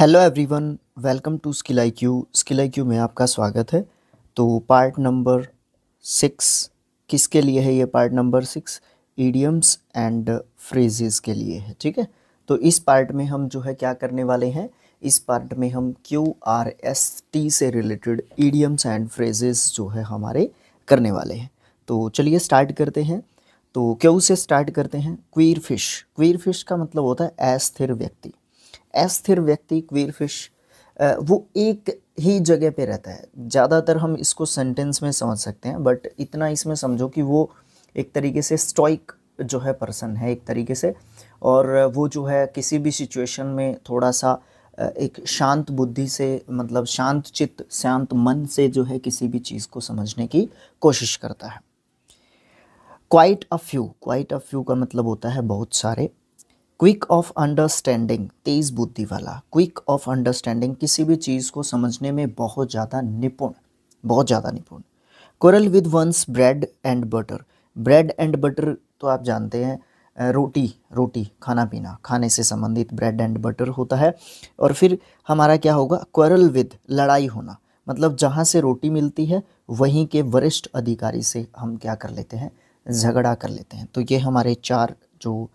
hello everyone welcome to skill I Q skill I Q में आपका स्वागत है तो पार्ट नंबर सिक्स किसके लिए है ये part number six idioms and phrases के लिए है ठीक है तो इस पार्ट में हम जो है क्या करने वाले हैं इस पार्ट में हम क्यू आर एस टी से रिलेटेड ईडियम्स एंड फ्रेजेस जो है हमारे करने वाले हैं तो चलिए स्टार्ट करते हैं तो क्यू से स्टार्ट करते हैं क्वीर फिश क्वीर फिश का मतलब होता है अस्थिर व्यक्ति अस्थिर व्यक्ति क्वीरफिश वो एक ही जगह पे रहता है ज़्यादातर हम इसको सेंटेंस में समझ सकते हैं बट इतना इसमें समझो कि वो एक तरीके से स्टॉइक जो है पर्सन है एक तरीके से और वो जो है किसी भी सिचुएशन में थोड़ा सा एक शांत बुद्धि से मतलब शांत चित्त शांत मन से जो है किसी भी चीज़ को समझने की कोशिश करता है quite a few quite a few का मतलब होता है बहुत सारे क्विक ऑफ अंडरस्टैंडिंग तेज बुद्धि वाला क्विक ऑफ अंडरस्टैंडिंग किसी भी चीज़ को समझने में बहुत ज़्यादा निपुण बहुत ज़्यादा निपुण कोरल with one's bread and butter bread and butter तो आप जानते हैं रोटी रोटी खाना पीना खाने से संबंधित ब्रेड एंड बटर होता है और फिर हमारा क्या होगा कोरल विद लड़ाई होना मतलब जहाँ से रोटी मिलती है वहीं के वरिष्ठ अधिकारी से हम क्या कर लेते हैं झगड़ा कर लेते हैं तो ये हमारे चार जो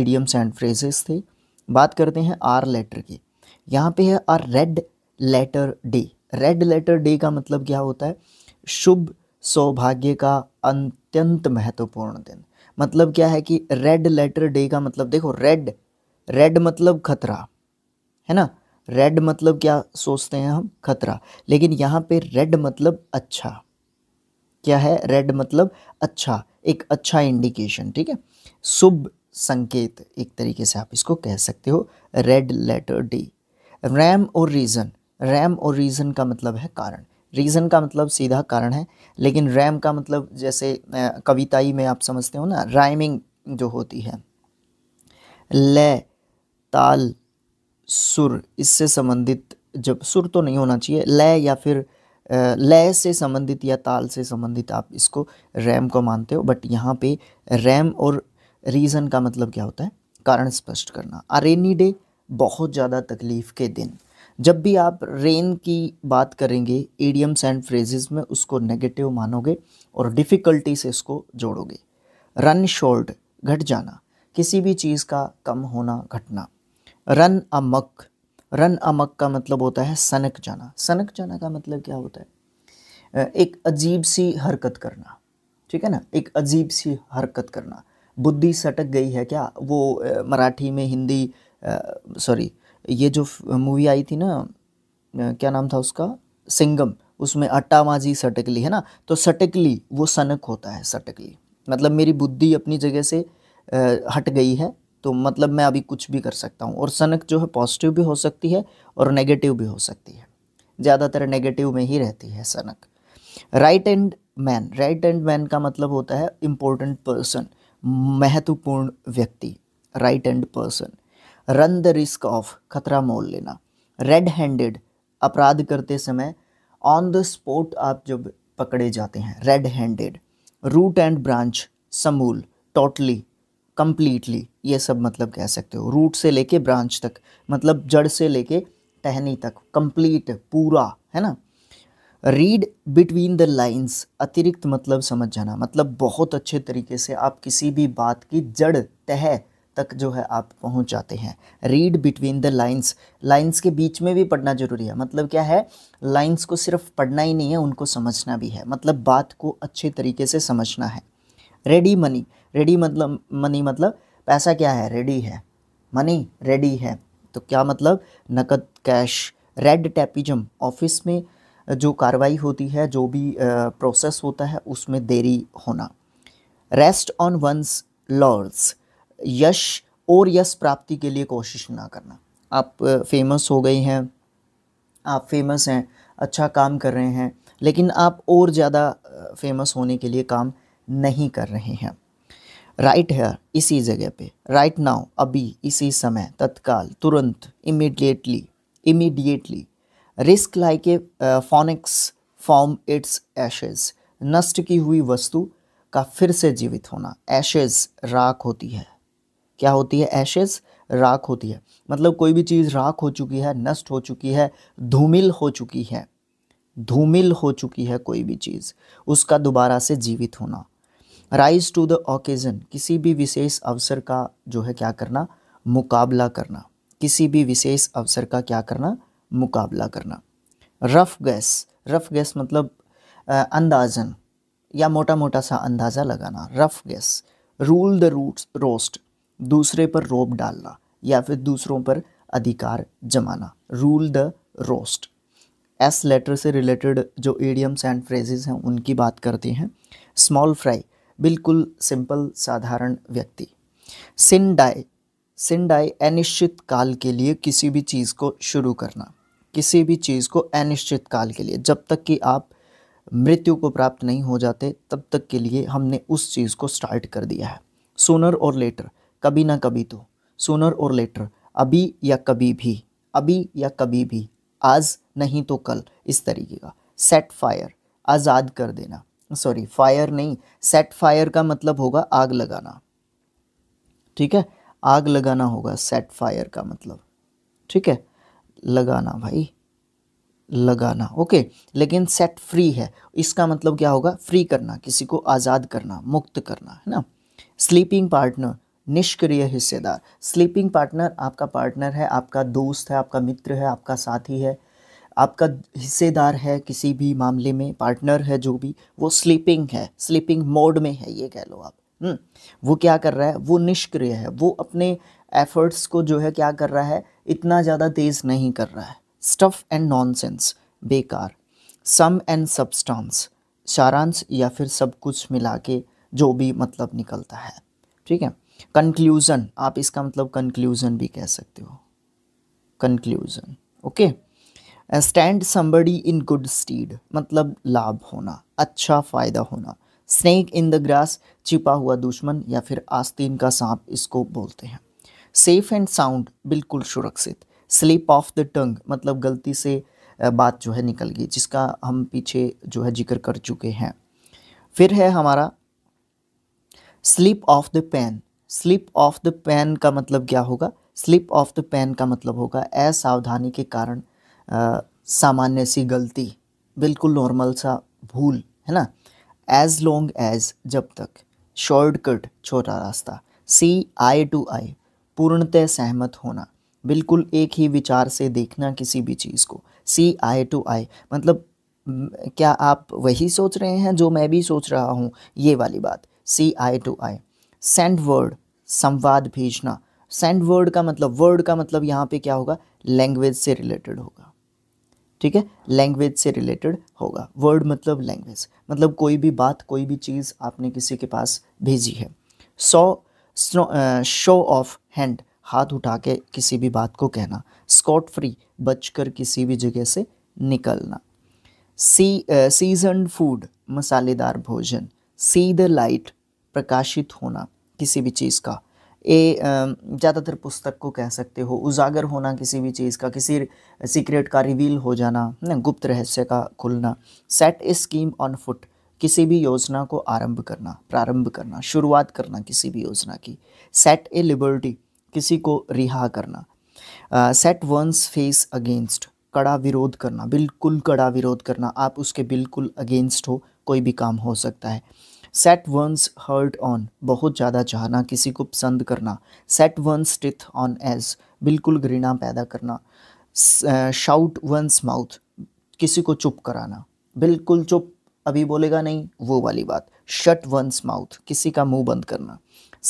इडियम्स एंड फ्रेजेस थे बात करते हैं आर लेटर की यहाँ पे है आर red letter day red letter day का मतलब क्या होता है शुभ सौभाग्य का अत्यंत महत्वपूर्ण दिन मतलब क्या है कि रेड लेटर डे का मतलब देखो रेड रेड मतलब खतरा है ना रेड मतलब क्या सोचते हैं हम खतरा लेकिन यहाँ पे रेड मतलब अच्छा क्या है रेड मतलब अच्छा एक अच्छा इंडिकेशन ठीक है शुभ संकेत एक तरीके से आप इसको कह सकते हो रेड लेटर डी रैम और रीज़न रैम और रीज़न का मतलब है कारण रीज़न का मतलब सीधा कारण है लेकिन रैम का मतलब जैसे कविताई में आप समझते हो ना राइमिंग जो होती है ले ताल सुर इससे संबंधित जब सुर तो नहीं होना चाहिए लय या फिर लय से संबंधित या ताल से संबंधित आप इसको रैम को मानते हो बट यहाँ पे रैम और रीज़न का मतलब क्या होता है कारण स्पष्ट करना आ रेनी डे बहुत ज़्यादा तकलीफ़ के दिन जब भी आप रेन की बात करेंगे एडियम्स एंड फ्रेजेस में उसको नेगेटिव मानोगे और डिफ़िकल्टी से इसको जोड़ोगे रन शोल्ड घट जाना किसी भी चीज़ का कम होना घटना रन अमक रन अमक का मतलब होता है सनक जाना सनक जाना का मतलब क्या होता है एक अजीब सी हरकत करना ठीक है ना एक अजीब सी हरकत करना बुद्धि सटक गई है क्या वो मराठी में हिंदी सॉरी ये जो मूवी आई थी ना क्या नाम था उसका सिंगम उसमें अट्टा माजी सटकली है ना तो सटकली वो सनक होता है सटकली मतलब मेरी बुद्धि अपनी जगह से हट गई है तो मतलब मैं अभी कुछ भी कर सकता हूँ और सनक जो है पॉजिटिव भी हो सकती है और नेगेटिव भी हो सकती है ज़्यादातर नेगेटिव में ही रहती है सनक right hand man right hand man का मतलब होता है इम्पोर्टेंट पर्सन महत्वपूर्ण व्यक्ति right hand person run the risk of खतरा मोल लेना रेड हैंडेड अपराध करते समय ऑन द स्पॉट आप जब पकड़े जाते हैं red handed root and branch समूल टोटली कम्प्लीटली ये सब मतलब कह सकते हो रूट से लेके ब्रांच तक मतलब जड़ से लेके टहनी तक कंप्लीट पूरा है ना रीड बिटवीन द लाइन्स अतिरिक्त मतलब समझ जाना मतलब बहुत अच्छे तरीके से आप किसी भी बात की जड़ तह तक जो है आप पहुंच जाते हैं read between the lines lines के बीच में भी पढ़ना ज़रूरी है मतलब क्या है लाइन्स को सिर्फ पढ़ना ही नहीं है उनको समझना भी है मतलब बात को अच्छे तरीके से समझना है रेडी मनी रेडी मतलब मनी मतलब पैसा क्या है रेडी है मनी रेडी है तो क्या मतलब नकद कैश रेड टैपिजम ऑफिस में जो कार्रवाई होती है जो भी प्रोसेस होता है उसमें देरी होना रेस्ट ऑन वंस लॉर्स यश और यश प्राप्ति के लिए कोशिश ना करना आप फेमस हो गई हैं आप फेमस हैं अच्छा काम कर रहे हैं लेकिन आप और ज़्यादा फेमस होने के लिए काम नहीं कर रहे हैं राइट right है इसी जगह पे राइट right नाउ अभी इसी समय तत्काल तुरंत immediately immediately rise like a phoenix from its ashes नष्ट की हुई वस्तु का फिर से जीवित होना एशेज राख होती है क्या होती है एशेज राख होती है मतलब कोई भी चीज़ राख हो चुकी है नष्ट हो चुकी है धूमिल हो चुकी है धूमिल हो चुकी है कोई भी चीज़ उसका दोबारा से जीवित होना राइज टू द ओकेज़न किसी भी विशेष अवसर का जो है क्या करना मुकाबला करना किसी भी विशेष अवसर का क्या करना मुकाबला करना रफ़ गैस रफ़ गैस मतलब अंदाजन या मोटा मोटा सा अंदाज़ा लगाना रफ़ गैस रूल द रूट्स रोस्ट दूसरे पर रोब डालना या फिर दूसरों पर अधिकार जमाना rule the roost S letter से रिलेटेड जो एडियम्स एंड फ्रेजेस हैं उनकी बात करते हैं स्मॉल फ्राई बिल्कुल सिंपल साधारण व्यक्ति सिंडाई सिंडाई अनिश्चित काल के लिए किसी भी चीज़ को शुरू करना किसी भी चीज़ को अनिश्चित काल के लिए जब तक कि आप मृत्यु को प्राप्त नहीं हो जाते तब तक के लिए हमने उस चीज़ को स्टार्ट कर दिया है सोनर और लेटर कभी ना कभी तो सोनर और लेटर अभी या कभी भी अभी या कभी भी आज नहीं तो कल इस तरीके का सेट फायर आज़ाद कर देना सॉरी फायर नहीं सेट फायर का मतलब होगा आग लगाना ठीक है आग लगाना होगा सेट फायर का मतलब ठीक है लगाना भाई लगाना ओके लेकिन सेट फ्री है इसका मतलब क्या होगा फ्री करना किसी को आज़ाद करना मुक्त करना है ना स्लीपिंग पार्टनर निष्क्रिय हिस्सेदार स्लीपिंग पार्टनर आपका पार्टनर है आपका दोस्त है आपका मित्र है आपका साथी है आपका हिस्सेदार है किसी भी मामले में पार्टनर है जो भी वो स्लीपिंग है स्लीपिंग मोड में है ये कह लो आप हम्म, वो क्या कर रहा है वो निष्क्रिय है वो अपने एफर्ट्स को जो है क्या कर रहा है इतना ज़्यादा तेज़ नहीं कर रहा है स्टफ़ एंड नॉनसेंस बेकार सम एंड सबस्टांस सारांश या फिर सब कुछ मिला के जो भी मतलब निकलता है ठीक है कंक्लूज़न आप इसका मतलब कंक्लूज़न भी कह सकते हो conclusion okay stand somebody in good stead मतलब लाभ होना अच्छा फ़ायदा होना स्नेक इन द ग्रास छिपा हुआ दुश्मन या फिर आस्तीन का सांप इसको बोलते हैं सेफ एंड साउंड बिल्कुल सुरक्षित स्लिप ऑफ द टंग मतलब गलती से बात जो है निकल गई जिसका हम पीछे जो है जिक्र कर चुके हैं फिर है हमारा slip of the pen slip of the pen का मतलब क्या होगा स्लिप ऑफ द पेन का मतलब होगा असावधानी के कारण सामान्य सी गलती बिल्कुल नॉर्मल सा भूल है ना एज लॉन्ग एज जब तक शॉर्टकट छोटा रास्ता सी आई टू आई पूर्णतः सहमत होना बिल्कुल एक ही विचार से देखना किसी भी चीज़ को सी आई टू आई मतलब क्या आप वही सोच रहे हैं जो मैं भी सोच रहा हूँ ये वाली बात see eye to eye send word संवाद भेजना सेंड वर्ड का मतलब वर्ड का मतलब यहाँ पे क्या होगा लैंग्वेज से रिलेटेड होगा ठीक है लैंग्वेज से रिलेटेड होगा वर्ड मतलब लैंग्वेज मतलब कोई भी बात कोई भी चीज़ आपने किसी के पास भेजी है सौ शो ऑफ हैंड हाथ उठा के किसी भी बात को कहना स्कॉट फ्री बचकर किसी भी जगह से निकलना सी सीजन फूड मसालेदार भोजन सी द लाइट प्रकाशित होना किसी भी चीज़ का ए um, ज़्यादातर पुस्तक को कह सकते हो उजागर होना किसी भी चीज़ का किसी सीक्रेट का रिवील हो जाना गुप्त रहस्य का खुलना set a scheme on foot किसी भी योजना को आरंभ करना प्रारंभ करना शुरुआत करना किसी भी योजना की सेट ए लिबर्टी किसी को रिहा करना सेट वंस फेस अगेंस्ट कड़ा विरोध करना बिल्कुल कड़ा विरोध करना आप उसके बिल्कुल अगेंस्ट हो कोई भी काम हो सकता है सेट वंस हर्ट ऑन बहुत ज़्यादा चाहना किसी को पसंद करना set one's teeth on edge बिल्कुल घृणा पैदा करना शाउट वंस माउथ किसी को चुप कराना बिल्कुल चुप अभी बोलेगा नहीं वो वाली बात शट वंस माउथ किसी का मुंह बंद करना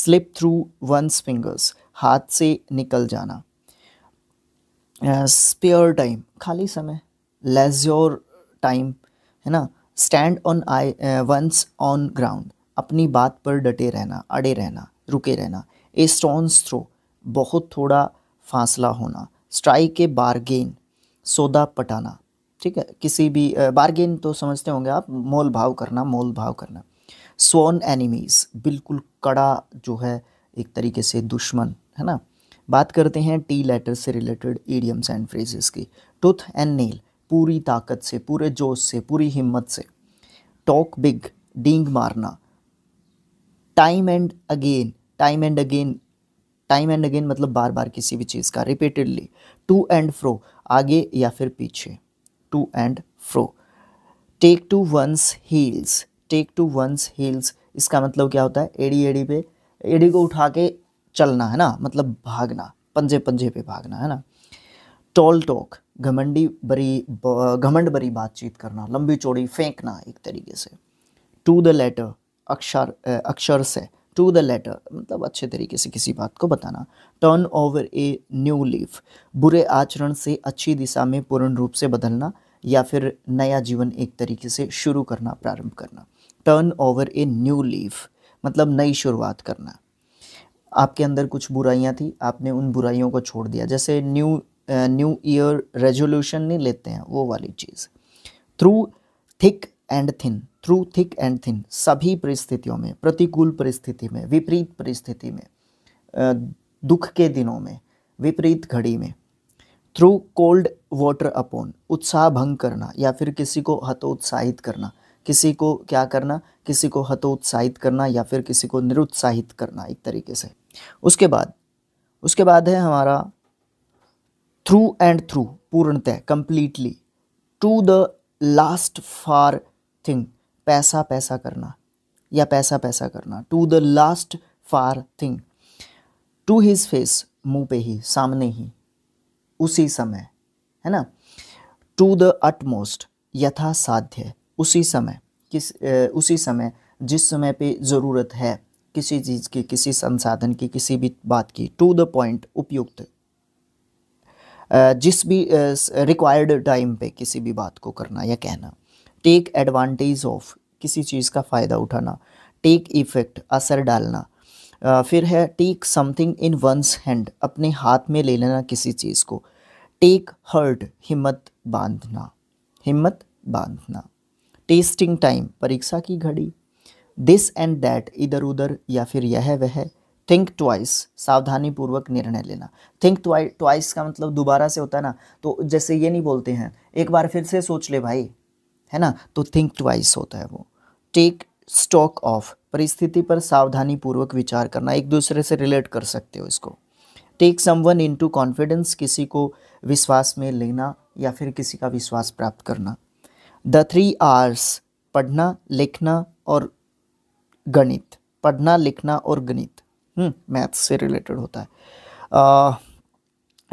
स्लिप थ्रू वंस फिंगर्स हाथ से निकल जाना स्पेयर uh, टाइम खाली समय लेज्योर टाइम है ना stand on I one's own ground अपनी बात पर डटे रहना अड़े रहना रुके रहना ए स्टोन्स थ्रो बहुत थोड़ा फासला होना स्ट्राइक ए बारगेन सौदा पटाना ठीक है किसी भी बार्गेन तो समझते होंगे आप मोल भाव करना मोल भाव करना सोन एनिमीज़ बिल्कुल कड़ा जो है एक तरीके से दुश्मन है ना बात करते हैं टी लेटर से रिलेटेड ईडियम्स एंड फ्रेजेस की टूथ एंड नेल पूरी ताकत से पूरे जोश से पूरी हिम्मत से टॉक बिग डींग मारना time and again time and again time and again मतलब बार बार किसी भी चीज़ का रिपीटेडली टू एंड फ्रो आगे या फिर पीछे to and fro take to one's heels take to one's heels इसका मतलब क्या होता है एड़ी एड़ी पे एड़ी को उठा के चलना है ना मतलब भागना पंजे पंजे पे भागना है ना टॉल टॉक घमंडी बरी घमंड बरी बातचीत करना लंबी चौड़ी फेंकना एक तरीके से टू द लेटर अक्षर अक्षर से टू द लेटर मतलब अच्छे तरीके से किसी बात को बताना turn over a new leaf बुरे आचरण से अच्छी दिशा में पूर्ण रूप से बदलना या फिर नया जीवन एक तरीके से शुरू करना प्रारंभ करना turn over a new leaf मतलब नई शुरुआत करना आपके अंदर कुछ बुराइयाँ थी आपने उन बुराइयों को छोड़ दिया जैसे न्यू न्यू ईयर रेजोल्यूशन नहीं लेते हैं वो वाली चीज़ through thick and thin through thick and thin सभी परिस्थितियों में प्रतिकूल परिस्थिति में विपरीत परिस्थिति में दुख के दिनों में विपरीत घड़ी में थ्रू कोल्ड वाटर अपोन उत्साह भंग करना या फिर किसी को हतोत्साहित करना किसी को क्या करना किसी को हतोत्साहित करना या फिर किसी को निरुत्साहित करना एक तरीके से उसके बाद उसके बाद है हमारा थ्रू एंड थ्रू पूर्णतः completely to the last farthing पैसा पैसा करना या पैसा पैसा करना to the last farthing to his face मुंह पे ही सामने ही उसी समय है ना टू द अटमोस्ट यथा साध्य उसी समय किस उसी समय जिस समय पे ज़रूरत है किसी चीज़ की किसी संसाधन की किसी भी बात की टू द पॉइंट उपयुक्त जिस भी रिक्वायर्ड टाइम पे किसी भी बात को करना या कहना टेक एडवांटेज ऑफ किसी चीज़ का फ़ायदा उठाना टेक इफ़ेक्ट असर डालना फिर है take something in one's hand अपने हाथ में ले लेना किसी चीज़ को टेक हर्ट हिम्मत बांधना हिम्मत बांधना टेस्टिंग टाइम परीक्षा की घड़ी दिस एंड दैट इधर उधर या फिर यह वह थिंक ट्वाइस सावधानी पूर्वक निर्णय लेना थिंक ट्वाइस का मतलब दोबारा से होता है ना तो जैसे ये नहीं बोलते हैं एक बार फिर से सोच ले भाई है ना तो थिंक ट्वाइस होता है वो टेक स्टॉक ऑफ परिस्थिति पर सावधानी पूर्वक विचार करना एक दूसरे से रिलेट कर सकते हो इसको टेक समवन इनटू कॉन्फिडेंस किसी को विश्वास में लेना या फिर किसी का विश्वास प्राप्त करना द थ्री आर्स पढ़ना लिखना और गणित पढ़ना लिखना और गणित मैथ्स हम्म, से रिलेटेड होता है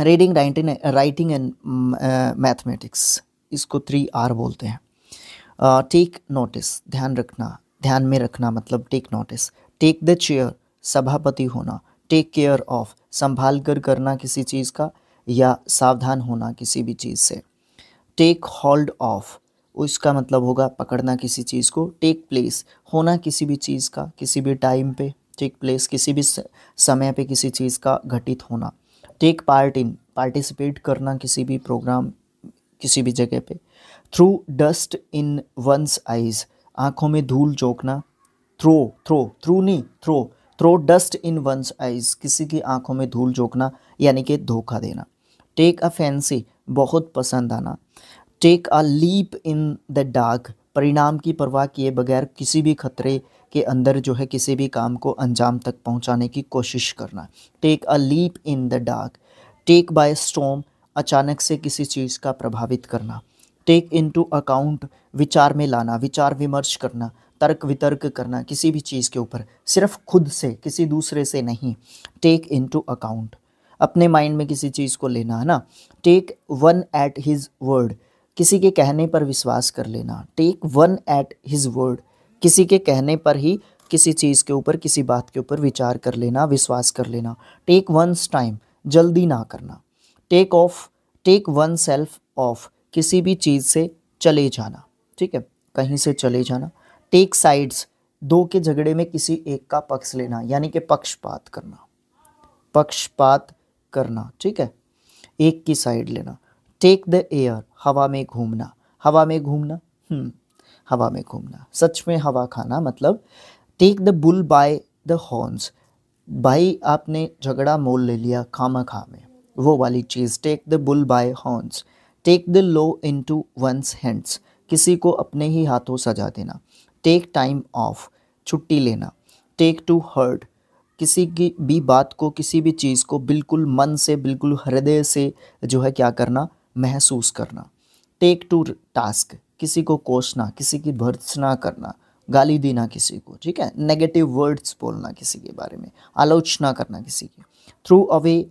reading writing writing and mathematics इसको थ्री आर बोलते हैं टेक uh, नोटिस ध्यान रखना ध्यान में रखना मतलब take notice take the chair सभापति होना टेक केयर ऑफ संभाल कर करना किसी चीज़ का या सावधान होना किसी भी चीज़ से टेक होल्ड ऑफ उसका मतलब होगा पकड़ना किसी चीज़ को टेक प्लेस होना किसी भी चीज़ का किसी भी टाइम पे टेक प्लेस किसी भी समय पे किसी चीज़ का घटित होना टेक पार्ट इन पार्टिसिपेट करना किसी भी प्रोग्राम किसी भी जगह पे through dust in one's eyes आँखों में धूल चौकना थ्रो थ्रो थ्रू नहीं throw throw dust in one's eyes किसी की आंखों में धूल झोंकना यानी कि धोखा देना टेक अ फैंसी बहुत पसंद आना take a leap in the dark परिणाम की परवाह किए बगैर किसी भी खतरे के अंदर जो है किसी भी काम को अंजाम तक पहुंचाने की कोशिश करना take a leap in the dark take by storm अचानक से किसी चीज़ का प्रभावित करना टेक इन टू अकाउंट विचार में लाना विचार विमर्श करना तर्क वितर्क करना किसी भी चीज़ के ऊपर सिर्फ खुद से किसी दूसरे से नहीं टेक इन टू अकाउंट अपने माइंड में किसी चीज़ को लेना है ना take one at his word किसी के कहने पर विश्वास कर लेना take one at his word किसी के कहने पर ही किसी चीज़ के ऊपर किसी बात के ऊपर विचार कर लेना विश्वास कर लेना टेक वंस टाइम जल्दी ना करना take off take oneself off किसी भी चीज़ से चले जाना ठीक है कहीं से चले जाना टेक साइड्स दो के झगड़े में किसी एक का पक्ष लेना यानी कि पक्षपात करना पक्षपात करना ठीक है एक की साइड लेना टेक द एयर हवा में घूमना हवा में घूमना हम्म, हवा में घूमना सच में हवा खाना मतलब take the bull by the horns भाई आपने झगड़ा मोल ले लिया खामा खा में वो वाली चीज़ take the bull by horns take the law to one's hands किसी को अपने ही हाथों सजा देना टेक टाइम ऑफ छुट्टी लेना टेक टू हर्ड किसी की भी बात को किसी भी चीज़ को बिल्कुल मन से बिल्कुल हृदय से जो है क्या करना महसूस करना टेक टू टास्क किसी को कोसना किसी की भर्सना करना गाली देना किसी को ठीक है नेगेटिव वर्ड्स बोलना किसी के बारे में आलोचना करना किसी की थ्रू अवे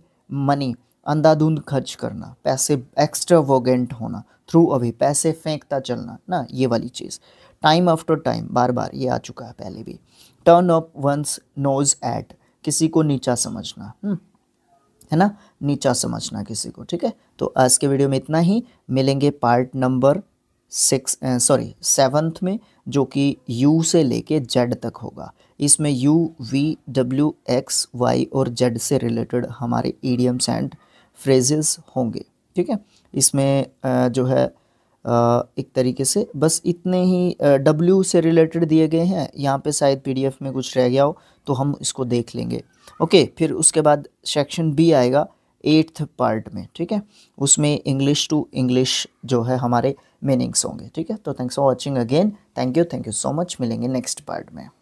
मनी अंधाधुंध खर्च करना पैसे एक्स्ट्रावोगेंट होना थ्रू अभी पैसे फेंकता चलना ना ये वाली चीज़ टाइम आफ्टर टाइम बार बार ये आ चुका है पहले भी turn up one's nose at किसी को नीचा समझना हम्म, है ना नीचा समझना किसी को ठीक है तो आज के वीडियो में इतना ही मिलेंगे part number six sorry seventh में जो कि यू से लेके जेड तक होगा इसमें U V W X Y और जेड से रिलेटेड हमारे ईडियम्स एंड फ्रेजेस होंगे ठीक है इसमें जो है एक तरीके से बस इतने ही डब्ल्यू से रिलेटेड दिए गए हैं यहाँ पे शायद पीडीएफ में कुछ रह गया हो तो हम इसको देख लेंगे ओके फिर उसके बाद सेक्शन बी आएगा एट्थ पार्ट में ठीक है उसमें इंग्लिश टू इंग्लिश जो है हमारे मीनिंग्स होंगे ठीक है तो thanks for watching again thank you thank you so much मिलेंगे नेक्स्ट पार्ट में